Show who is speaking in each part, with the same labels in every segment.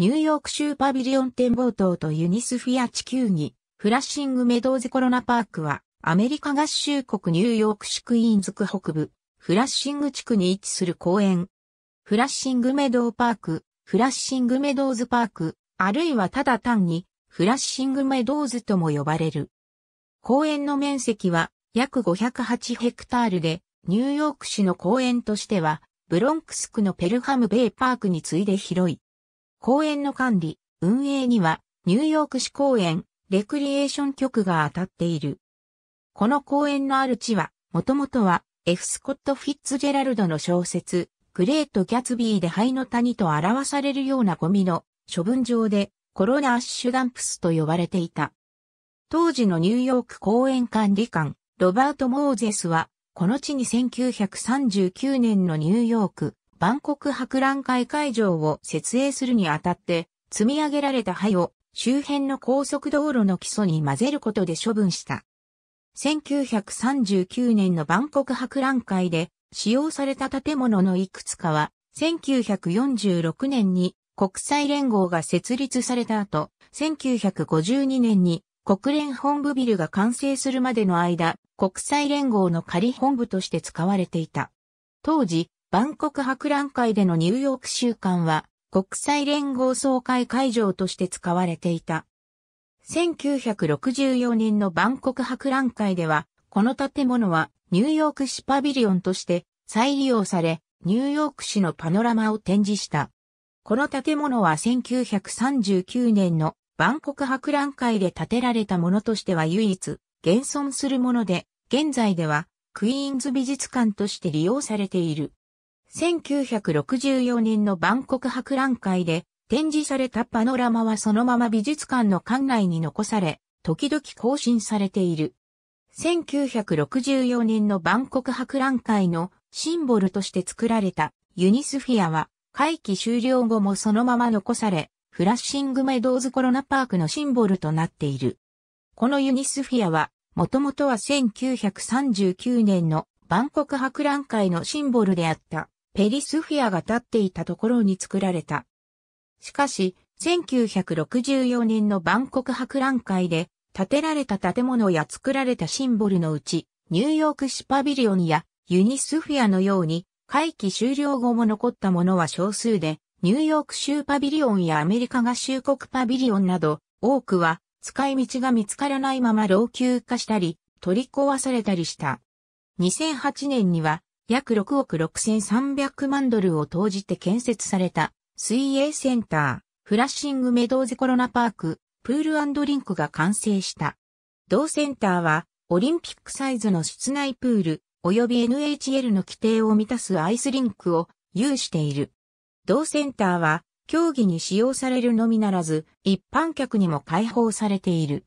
Speaker 1: ニューヨーク州パビリオン展望塔とユニスフィア地球儀、フラッシングメドウズコロナパークは、アメリカ合衆国ニューヨーク市クイーンズ区北部、フラッシング地区に位置する公園。フラッシングメドウパーク、フラッシングメドウズパーク、あるいはただ単に、フラッシングメドウズとも呼ばれる。公園の面積は約508ヘクタールで、ニューヨーク市の公園としては、ブロンクス区のペルハムベイパークに次いで広い。公園の管理、運営には、ニューヨーク市公園、レクリエーション局が当たっている。この公園のある地は、もともとは、F. スコット・フィッツジェラルドの小説、グレート・ギャツビーで灰の谷と表されるようなゴミの処分場で、コロナ・アッシュダンプスと呼ばれていた。当時のニューヨーク公園管理官、ロバート・モーゼスは、この地に1939年のニューヨーク万国博覧会会場を設営するにあたって、積み上げられた灰を周辺の高速道路の基礎に混ぜることで処分した。1939年の万国博覧会で使用された建物のいくつかは、1946年に国際連合が設立された後、1952年に国連本部ビルが完成するまでの間、国際連合の仮本部として使われていた。当時、万国博覧会でのニューヨーク週間は国際連合総会会場として使われていた。1964年の万国博覧会では、この建物はニューヨーク市パビリオンとして再利用され、ニューヨーク市のパノラマを展示した。この建物は1939年の万国博覧会で建てられたものとしては唯一、現存するもので、現在ではクイーンズ美術館として利用されている。1964年の万国博覧会で展示されたパノラマはそのまま美術館の館内に残され、時々更新されている。1964年の万国博覧会のシンボルとして作られたユニスフィアは会期終了後もそのまま残され、フラッシングメドーズコロナパークのシンボルとなっている。このユニスフィアは、もともとは1939年の万国博覧会のシンボルであったペリスフィアが建っていたところに作られた。しかし、1964年の万国博覧会で、建てられた建物や作られたシンボルのうち、ニューヨーク市パビリオンやユニスフィアのように、会期終了後も残ったものは少数で、ニューヨーク州パビリオンやアメリカ合衆国パビリオンなど、多くは使い道が見つからないまま老朽化したり、取り壊されたりした。2008年には約6億6300万ドルを投じて建設された水泳センター、フラッシングメドーズコロナパーク、プールリンクが完成した。同センターは、オリンピックサイズの室内プール、及び NHL の規定を満たすアイスリンクを有している。同センターは、競技に使用されるのみならず、一般客にも開放されている。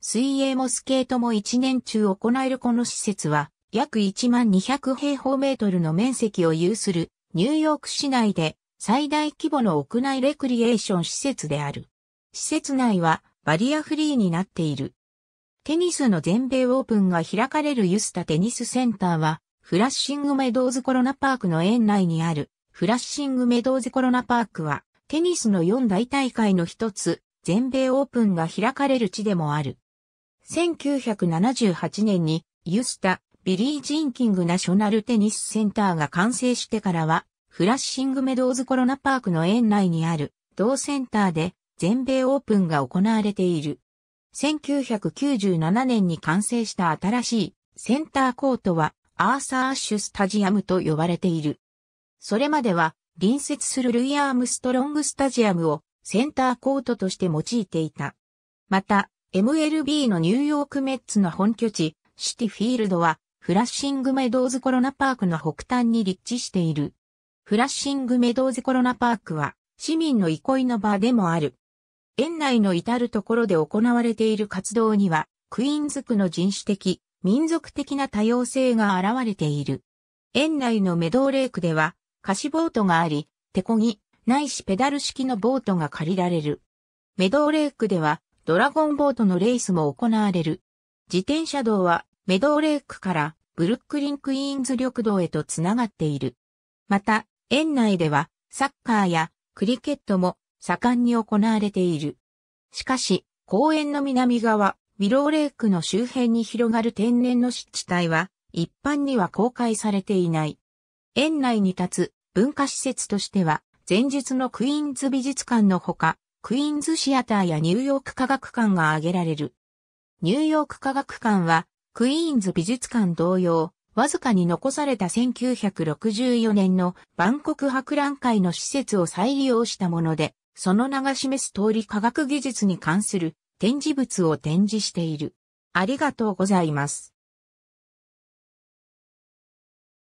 Speaker 1: 水泳もスケートも一年中行えるこの施設は、約1200平方メートルの面積を有するニューヨーク市内で最大規模の屋内レクリエーション施設である。施設内はバリアフリーになっている。テニスの全米オープンが開かれるユスタテニスセンターはフラッシングメドーズコロナパークの園内にあるフラッシングメドーズコロナパークはテニスの四大大会の一つ全米オープンが開かれる地でもある。1978年にユスタビリー・ジンキングナショナルテニスセンターが完成してからは、フラッシングメドウズコロナパークの園内にある同センターで全米オープンが行われている。1997年に完成した新しいセンターコートはアーサー・アッシュ・スタジアムと呼ばれている。それまでは隣接するルイ・アームストロング・スタジアムをセンターコートとして用いていた。また、MLB のニューヨークメッツの本拠地、シティフィールドはフラッシングメドウズコロナパークの北端に立地している。フラッシングメドウズコロナパークは市民の憩いの場でもある。園内の至るところで行われている活動には、クイーンズ区の人種的、民族的な多様性が現れている。園内のメドウレークでは、貸しボートがあり、手こぎ、ないしペダル式のボートが借りられる。メドウレークでは、ドラゴンボートのレースも行われる。自転車道はメドーレークからブルックリンクイーンズ緑道へとつながっている。また、園内ではサッカーやクリケットも盛んに行われている。しかし、公園の南側、ウィローレークの周辺に広がる天然の湿地帯は、一般には公開されていない。園内に立つ文化施設としては、前述のクイーンズ美術館のほか、クイーンズシアターやニューヨーク科学館が挙げられる。ニューヨーク科学館はクイーンズ美術館同様、わずかに残された1964年の万国博覧会の施設を再利用したもので、その名が示す通り科学技術に関する展示物を展示している。ありがとうございます。